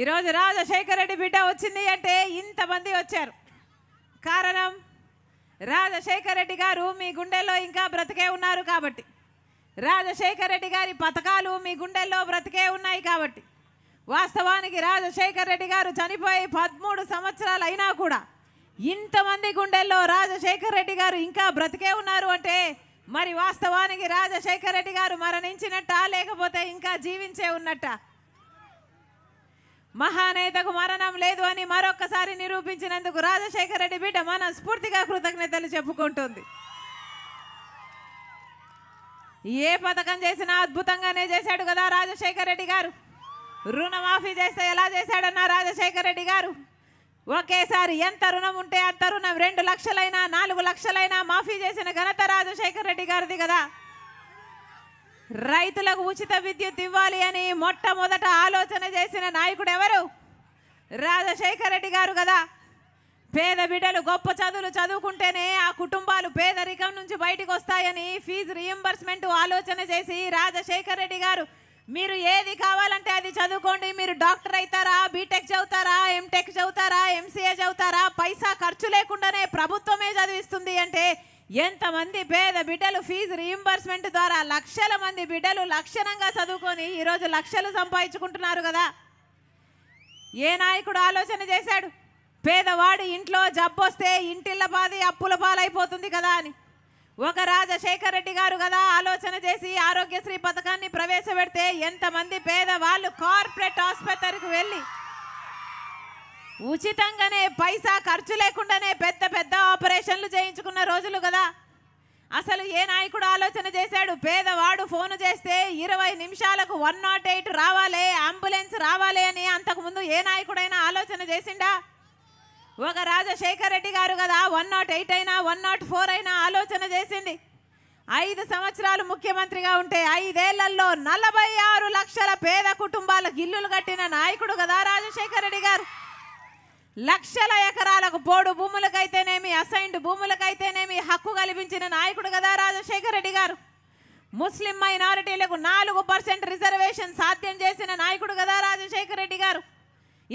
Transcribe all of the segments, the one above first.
ఈరోజు రాజశేఖర రెడ్డి బిడ్డ వచ్చింది అంటే ఇంతమంది వచ్చారు కారణం రాజశేఖర రెడ్డి గారు మీ గుండెల్లో ఇంకా బ్రతికే ఉన్నారు కాబట్టి రాజశేఖర రెడ్డి గారి పథకాలు మీ గుండెల్లో బ్రతికే ఉన్నాయి కాబట్టి వాస్తవానికి రాజశేఖర రెడ్డి గారు చనిపోయి పదమూడు సంవత్సరాలు అయినా కూడా ఇంతమంది గుండెల్లో రాజశేఖర రెడ్డి గారు ఇంకా బ్రతికే ఉన్నారు అంటే మరి వాస్తవానికి రాజశేఖర రెడ్డి గారు మరణించినట్టా లేకపోతే ఇంకా జీవించే ఉన్నట్ట మహానేత మరణం లేదు అని మరొకసారి నిరూపించినందుకు రాజశేఖర రెడ్డి బిడ్డ మనం స్ఫూర్తిగా కృతజ్ఞతలు చెప్పుకుంటుంది ఏ పథకం చేసినా అద్భుతంగానే చేశాడు కదా రాజశేఖర రెడ్డి గారు రుణమాఫీ చేస్తే ఎలా చేశాడన్నా రాజశేఖర రెడ్డి గారు ఒకేసారి ఎంత రుణం ఉంటే అంత రుణం రెండు లక్షలైనా నాలుగు లక్షలైనా మాఫీ చేసిన ఘనత రాజశేఖర రెడ్డి గారిది కదా రైతులకు ఉచిత విద్యుత్ ఇవ్వాలి అని మొట్టమొదట ఆలోచన చేసిన నాయకుడు ఎవరు రాజశేఖర రెడ్డి గారు కదా పేద బిడ్డలు గొప్ప చదువులు చదువుకుంటేనే ఆ కుటుంబాలు పేదరికం నుంచి బయటకు వస్తాయని ఫీజు రియంబర్స్మెంట్ ఆలోచన చేసి రాజశేఖర రెడ్డి గారు మీరు ఏది కావాలంటే అది చదువుకోండి మీరు డాక్టర్ అవుతారా బీటెక్ చదువుతారా ఎంటెక్ చదువుతారా ఎంసీఏ చదువుతారా పైసా ఖర్చు లేకుండానే ప్రభుత్వమే చదివిస్తుంది అంటే ఎంతమంది పేద బిడ్డలు ఫీజు రీఎంబర్స్మెంట్ ద్వారా లక్షల మంది బిడ్డలు లక్షణంగా చదువుకొని ఈరోజు లక్షలు సంపాదించుకుంటున్నారు కదా ఏ నాయకుడు ఆలోచన చేశాడు పేదవాడు ఇంట్లో జబ్బొస్తే ఇంటిళ్ళ బాధి అప్పుల పాలైపోతుంది కదా అని ఒక రాజశేఖర్ రెడ్డి గారు కదా ఆలోచన చేసి ఆరోగ్యశ్రీ పథకాన్ని ప్రవేశపెడితే ఎంతమంది పేదవాళ్ళు కార్పొరేట్ ఆసుపత్రికి వెళ్ళి ఉచితంగానే పైసా ఖర్చు లేకుండానే పెద్ద పెద్ద ఆపరేషన్లు చేయించుకున్న రోజులు కదా అసలు ఏ నాయకుడు ఆలోచన చేశాడు పేదవాడు ఫోను చేస్తే ఇరవై నిమిషాలకు వన్ నాట్ ఎయిట్ రావాలి అంబులెన్స్ రావాలి అని అంతకుముందు ఏ నాయకుడైనా ఆలోచన చేసిండా ఒక రాజశేఖర్ రెడ్డి గారు కదా వన్ నాట్ ఎయిట్ అయినా వన్ నాట్ ఫోర్ అయినా ఆలోచన చేసింది ఐదు సంవత్సరాలు ముఖ్యమంత్రిగా ఉంటే ఐదేళ్లలో నలభై ఆరు లక్షల పేద కుటుంబాలకు ఇల్లులు కట్టిన నాయకుడు కదా రాజశేఖర్ రెడ్డి గారు లక్షల ఎకరాలకు పోడు భూములకైతేనేమి అసైన్డ్ భూములకైతేనేమి హక్కు కల్పించిన నాయకుడు కదా రాజశేఖర రెడ్డి గారు ముస్లిం మైనారిటీలకు నాలుగు పర్సెంట్ రిజర్వేషన్ సాధ్యం చేసిన నాయకుడు కదా రాజశేఖర రెడ్డి గారు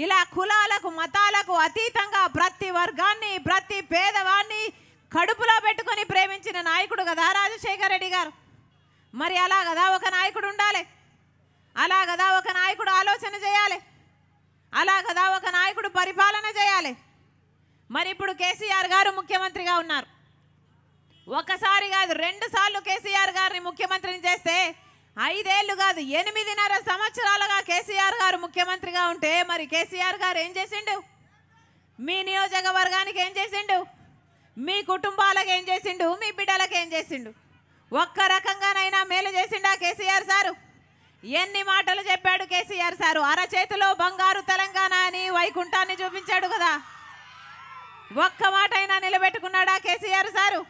ఇలా కులాలకు మతాలకు అతీతంగా ప్రతి వర్గాన్ని ప్రతి పేదవాన్ని కడుపులో పెట్టుకొని ప్రేమించిన నాయకుడు కదా రాజశేఖర రెడ్డి గారు మరి అలా కదా ఒక నాయకుడు ఉండాలి అలా కదా ఒక నాయకుడు ఆలోచన చేయాలి అలా కదా ఒక నాయకుడు పరిపాలన చేయాలి మరి ఇప్పుడు కేసీఆర్ గారు ముఖ్యమంత్రిగా ఉన్నారు ఒకసారి కాదు రెండు సార్లు కేసీఆర్ గారిని ముఖ్యమంత్రిని చేస్తే ఐదేళ్లు కాదు ఎనిమిదిన్నర సంవత్సరాలుగా కేసీఆర్ గారు ముఖ్యమంత్రిగా ఉంటే మరి కేసీఆర్ గారు ఏం చేసిండు మీ నియోజకవర్గానికి ఏం చేసిండు మీ కుటుంబాలకు ఏం చేసిండు మీ బిడ్డలకు ఏం చేసిండు ఒక్క రకంగానైనా మేలు చేసిండా కేసీఆర్ సారు ఎన్ని మాటలు చెప్పాడు కేసీఆర్ సారు అరచేతిలో బంగారు తెలంగాణ అని వైకుంఠాన్ని చూపించాడు కదా ఒక్క మాట అయినా నిలబెట్టుకున్నాడా కేసీఆర్ సారు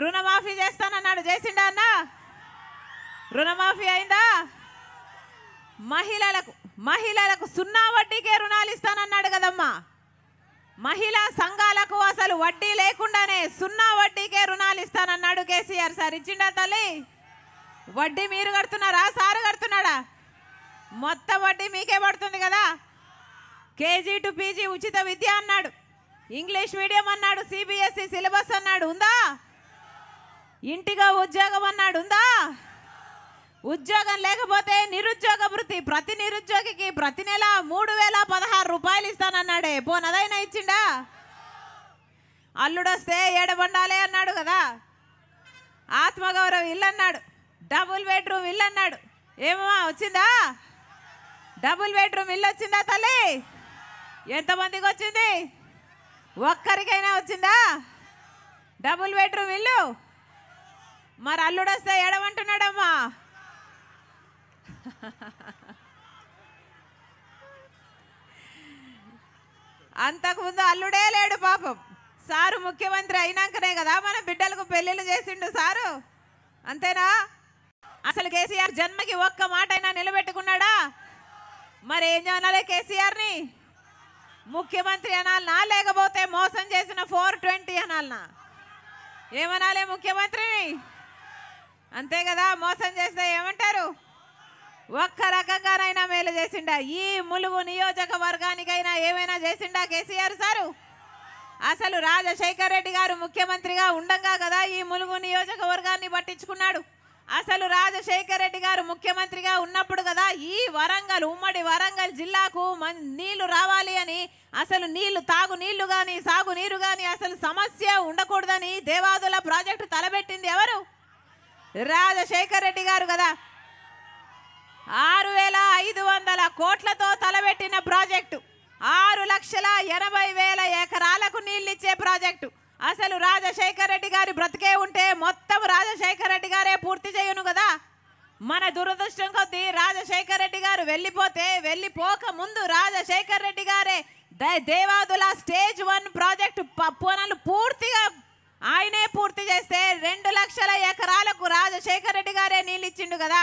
రుణమాఫీ చేస్తానన్నాడు చేసిండా అన్నా రుణమాఫీ అయిందా మహిళలకు మహిళలకు సున్నా వడ్డీకే రుణాలు ఇస్తానన్నాడు కదమ్మా మహిళా సంఘాలకు అసలు వడ్డీ లేకుండానే సున్నా వడ్డీకే రుణాలు ఇస్తానన్నాడు కేసీఆర్ సార్ ఇచ్చిండా తల్లి వడ్డీ మీరు కడుతున్నారా సారు కడుతున్నాడా మొత్తం వడ్డీ మీకే పడుతుంది కదా కేజీ టు పీజీ ఉచిత విద్య అన్నాడు ఇంగ్లీష్ మీడియం అన్నాడు సిబిఎస్ఈ సిలబస్ అన్నాడు ఉందా ఇంటిగా ఉద్యోగం అన్నాడు ఉందా ఉద్యోగం లేకపోతే నిరుద్యోగ వృత్తి ప్రతి నిరుద్యోగికి ప్రతి నెల మూడు వేల పదహారు రూపాయలు ఇస్తానన్నాడే పోనదైనా ఇచ్చిండా అల్లుడొస్తే ఏడబండాలే అన్నాడు కదా ఆత్మగౌరవ ఇల్లు అన్నాడు డబుల్ బెడ్రూమ్ ఇల్లు అన్నాడు ఏమమ్మా వచ్చిందా డబుల్ బెడ్రూమ్ ఇల్లు వచ్చిందా తల్లి ఎంతమందికి వచ్చింది ఒక్కరికైనా వచ్చిందా డబుల్ బెడ్రూమ్ ఇల్లు మరి అల్లుడు వస్తే ఎడమంటున్నాడమ్మా అంతకుముందు అల్లుడే లేడు పాపం సారు ముఖ్యమంత్రి అయినాకనే కదా మన బిడ్డలకు పెళ్ళిళ్ళు చేసిండు సారు అంతేనా అసలు కేసీఆర్ జన్మకి ఒక్క మాట అయినా నిలబెట్టుకున్నాడా మరి ఏం అనాలి కేసీఆర్ని ముఖ్యమంత్రి అనాలనా లేకపోతే మోసం చేసిన ఫోర్ ట్వంటీ అనాలనా ఏమనాలి ముఖ్యమంత్రిని అంతే కదా మోసం చేస్తే ఏమంటారు ఒక్క రకంగానైనా మేలు చేసిండా ఈ ములుగు నియోజకవర్గానికైనా ఏమైనా చేసిండా కేసీఆర్ సారు అసలు రాజశేఖర్ రెడ్డి గారు ముఖ్యమంత్రిగా ఉండగా కదా ఈ ములుగు నియోజకవర్గాన్ని పట్టించుకున్నాడు అసలు రాజశేఖర్ రెడ్డి గారు ముఖ్యమంత్రిగా ఉన్నప్పుడు కదా ఈ వరంగల్ ఉమ్మడి వరంగల్ జిల్లాకు నీళ్లు రావాలి అని అసలు నీళ్లు తాగు నీళ్లు కానీ సాగునీరు కానీ అసలు సమస్య ఉండకూడదని దేవాదుల ప్రాజెక్టు తలబెట్టింది ఎవరు రాజశేఖర్ రెడ్డి గారు కదా ఆరు వేల ఐదు వందల కోట్లతో తలబెట్టిన ప్రాజెక్టు ఆరు లక్షల ఎనభై వేల ఎకరాలకు నీళ్ళిచ్చే ప్రాజెక్టు అసలు రాజశేఖర్ రెడ్డి గారి బ్రతికే ఉంటే మొత్తం రాజశేఖర్ రెడ్డి గారే పూర్తి చేయను కదా మన దురదృష్టం కొద్ది రాజశేఖర్ రెడ్డి గారు వెళ్ళిపోతే వెళ్ళిపోక ముందు రాజశేఖర్ రెడ్డి గారే దేవాదుల స్టేజ్ వన్ ప్రాజెక్ట్ పనులు పూర్తిగా ఆయనే పూర్తి చేస్తే రెండు లక్షల ఎకరాలకు రాజశేఖర్ రెడ్డి గారే నీళ్ళు ఇచ్చిండు కదా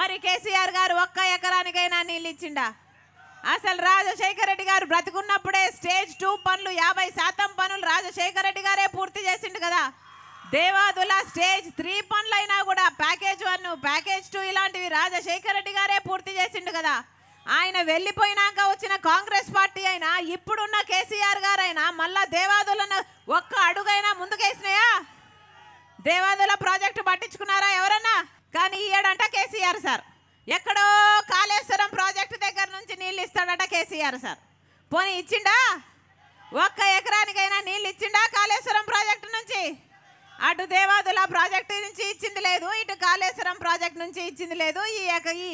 మరి కేసీఆర్ గారు ఒక్క ఎకరానికైనా నీళ్ళు ఇచ్చిండా అసలు రాజశేఖర రెడ్డి గారు బ్రతికున్నప్పుడే స్టేజ్ టూ పనులు యాభై శాతం పనులు రాజశేఖర రెడ్డి గారే పూర్తి చేసిండు కదా దేవాదుల స్టేజ్ త్రీ పనులైనా కూడా ప్యాకేజ్ వన్ ప్యాకేజ్ టూ ఇలాంటివి రాజశేఖర రెడ్డి గారే పూర్తి చేసిండు కదా ఆయన వెళ్ళిపోయినాక వచ్చిన కాంగ్రెస్ పార్టీ అయినా ఇప్పుడున్న కేసీఆర్ గారైనా మళ్ళా దేవాదులను ఒక్క అడుగైనా ముందుకేసినాయా దేవాదుల ప్రాజెక్టు పట్టించుకున్నారా ఎవరన్నా కానీ ఈయడంట కేసీఆర్ సార్ ఎక్కడో కాళేశ్వరం ప్రాజెక్టు దగ్గర నుంచి నీళ్ళు ఇస్తాడట కేసీఆర్ సార్ పోనీ ఇచ్చిండా ఒక్క ఎకరానికైనా నీళ్ళు ఇచ్చిండా కాళేశ్వరం ప్రాజెక్టు నుంచి అటు దేవాదుల ప్రాజెక్టు నుంచి ఇచ్చింది లేదు ఇటు కాళేశ్వరం ప్రాజెక్టు నుంచి ఇచ్చింది లేదు ఈ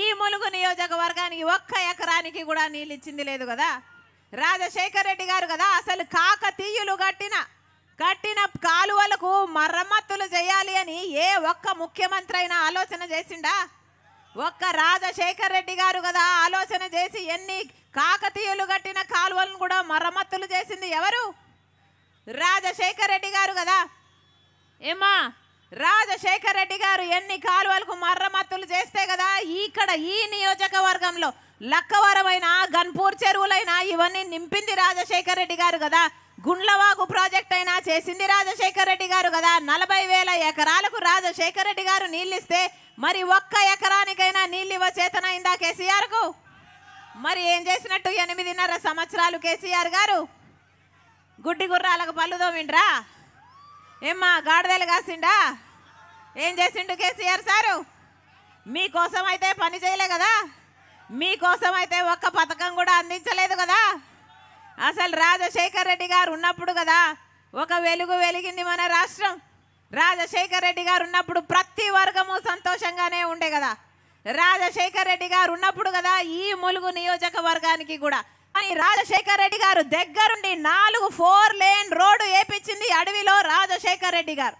ఈ ములుగు నియోజకవర్గానికి ఒక్క ఎకరానికి కూడా నీళ్ళు ఇచ్చింది లేదు కదా రాజశేఖర్ రెడ్డి గారు కదా అసలు కాకతీయులు కట్టిన కట్టిన కాలువలకు మరమ్మతులు చేయాలి అని ఏ ఒక్క ముఖ్యమంత్రి అయినా ఆలోచన చేసిండా ఒక్క రాజశేఖర్ రెడ్డి గారు కదా ఆలోచన చేసి ఎన్ని కాకతీయులు కట్టిన కాలువలను కూడా మరమ్మతులు చేసింది ఎవరు రాజశేఖర్ రెడ్డి గారు కదా ఏమా రాజశేఖర్ రెడ్డి గారు ఎన్ని కాలువలకు మరమ్మతులు చేస్తే కదా ఇక్కడ ఈ నియోజకవర్గంలో లక్కవరమైన గన్పూర్ చెరువులైనా ఇవన్నీ నింపింది రాజశేఖర్ రెడ్డి గారు కదా గుండ్లవాగు ప్రాజెక్ట్ అయినా చేసింది రాజశేఖర్ రెడ్డి గారు కదా నలభై వేల ఎకరాలకు రాజశేఖర్ రెడ్డి గారు నీళ్ళిస్తే మరి ఒక్క ఎకరానికైనా నీళ్ళు కేసీఆర్ కేసీఆర్కు మరి ఏం చేసినట్టు ఎనిమిదిన్నర సంవత్సరాలు కేసీఆర్ గారు గుడ్డి గుర్రాలకు పళ్ళు తోమిండ్రా ఏమ్మా గాడిదలు కాసిండా ఏం చేసిండు కేసీఆర్ సారు మీకోసం అయితే పని చేయలే కదా మీకోసం అయితే ఒక్క పథకం కూడా అందించలేదు కదా అసలు రాజశేఖర్ రెడ్డి గారు ఉన్నప్పుడు కదా ఒక వెలుగు వెలిగింది మన రాష్ట్రం రాజశేఖర్ రెడ్డి గారు ఉన్నప్పుడు ప్రతి వర్గము సంతోషంగానే ఉండే కదా రాజశేఖర్ రెడ్డి గారు ఉన్నప్పుడు కదా ఈ ములుగు నియోజకవర్గానికి కూడా కానీ రాజశేఖర్ రెడ్డి గారు దగ్గరుండి నాలుగు ఫోర్ లేన్ రోడ్డు వేపించింది అడవిలో రాజశేఖర్ రెడ్డి గారు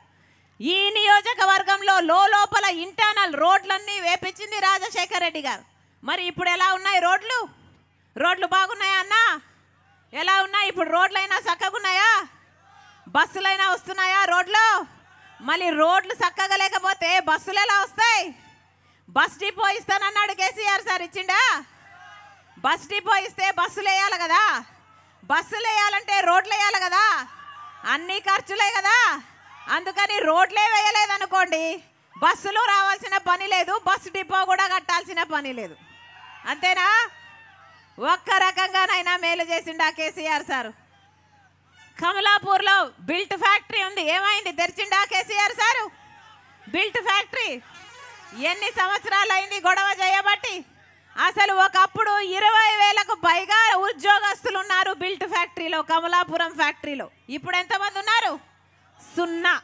ఈ నియోజకవర్గంలో లోపల ఇంటర్నల్ రోడ్లన్నీ వేపించింది రాజశేఖర్ రెడ్డి గారు మరి ఇప్పుడు ఎలా ఉన్నాయి రోడ్లు రోడ్లు బాగున్నాయా అన్నా ఎలా ఉన్నాయి ఇప్పుడు రోడ్లైనా చక్కగా ఉన్నాయా బస్సులైనా వస్తున్నాయా రోడ్లో మళ్ళీ రోడ్లు చక్కగా లేకపోతే బస్సులు ఎలా వస్తాయి బస్ డిపో ఇస్తానన్నాడు కేసీఆర్ సార్ ఇచ్చిండా బస్ డిపో ఇస్తే బస్సులు వేయాలి కదా బస్సులు వేయాలంటే రోడ్లు వేయాలి కదా అన్ని ఖర్చులే కదా అందుకని రోడ్లే వేయలేదనుకోండి బస్సులు రావాల్సిన పని లేదు బస్ డిపో కూడా కట్టాల్సిన పని లేదు అంతేనా ఒక్క రకంగానైనా మేలు చేసిండా కేసీఆర్ సారు కమలాపూర్లో బిల్ట్ ఫ్యాక్టరీ ఉంది ఏమైంది తెరిచిండా కేసీఆర్ సారు బిల్ట్ ఫ్యాక్టరీ ఎన్ని సంవత్సరాలు అయింది గొడవ చేయబట్టి అసలు ఒకప్పుడు ఇరవై వేలకు పైగా ఉద్యోగస్తులు ఉన్నారు బిల్ట్ ఫ్యాక్టరీలో కమలాపురం ఫ్యాక్టరీలో ఇప్పుడు ఎంతమంది ఉన్నారు సున్నా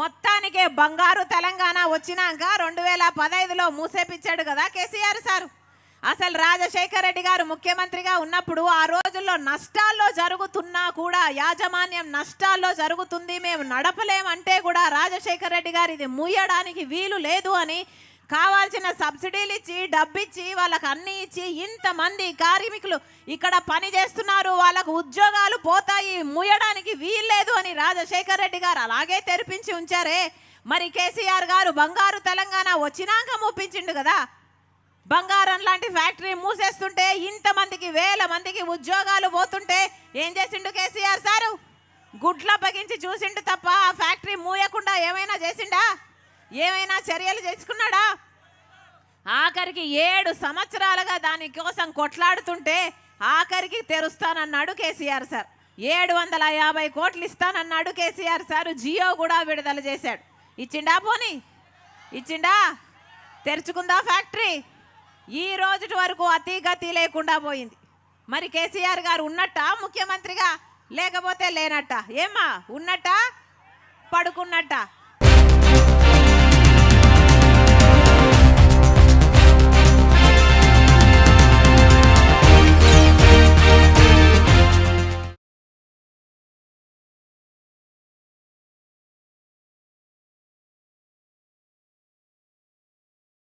మొత్తానికే బంగారు తెలంగాణ వచ్చినాక రెండు వేల పదైదులో మూసేపించాడు కదా కేసీఆర్ సారు అసలు రాజశేఖర రెడ్డి గారు ముఖ్యమంత్రిగా ఉన్నప్పుడు ఆ రోజుల్లో నష్టాల్లో జరుగుతున్నా కూడా యాజమాన్యం నష్టాల్లో జరుగుతుంది మేము నడపలేమంటే కూడా రాజశేఖర రెడ్డి గారు ఇది మూయడానికి వీలు లేదు అని కావాల్సిన సబ్సిడీలు ఇచ్చి డబ్బిచ్చి వాళ్ళకు అన్ని ఇచ్చి ఇంతమంది కార్మికులు ఇక్కడ పని చేస్తున్నారు వాళ్ళకు ఉద్యోగాలు పోతాయి ముయ్యడానికి వీల్లేదు అని రాజశేఖర్ రెడ్డి గారు అలాగే తెరిపించి ఉంచారే మరి కేసీఆర్ గారు బంగారు తెలంగాణ వచ్చినాక మూపించిండు కదా బంగారం లాంటి ఫ్యాక్టరీ మూసేస్తుంటే ఇంతమందికి వేల మందికి ఉద్యోగాలు పోతుంటే ఏం చేసిండు కేసీఆర్ సారు గుడ్ల పగించి చూసిండు తప్ప ఆ ఫ్యాక్టరీ మూయకుండా ఏమైనా చేసిండా ఏమైనా చర్యలు చేసుకున్నాడా ఆఖరికి ఏడు సంవత్సరాలుగా దానికోసం కొట్లాడుతుంటే ఆఖరికి తెరుస్తానన్నాడు కేసీఆర్ సార్ ఏడు వందల యాభై కోట్లు ఇస్తానన్నాడు కేసీఆర్ సారు జియో కూడా విడుదల చేశాడు ఇచ్చిండా పోనీ ఇచ్చిండా తెరుచుకుందా ఫ్యాక్టరీ ఈ రోజు వరకు అతిగతి లేకుండా పోయింది మరి కేసీఆర్ గారు ఉన్నట్ట ముఖ్యమంత్రిగా లేకపోతే లేనట్ట ఏమా ఉన్నట్ట పడుకున్నట్ట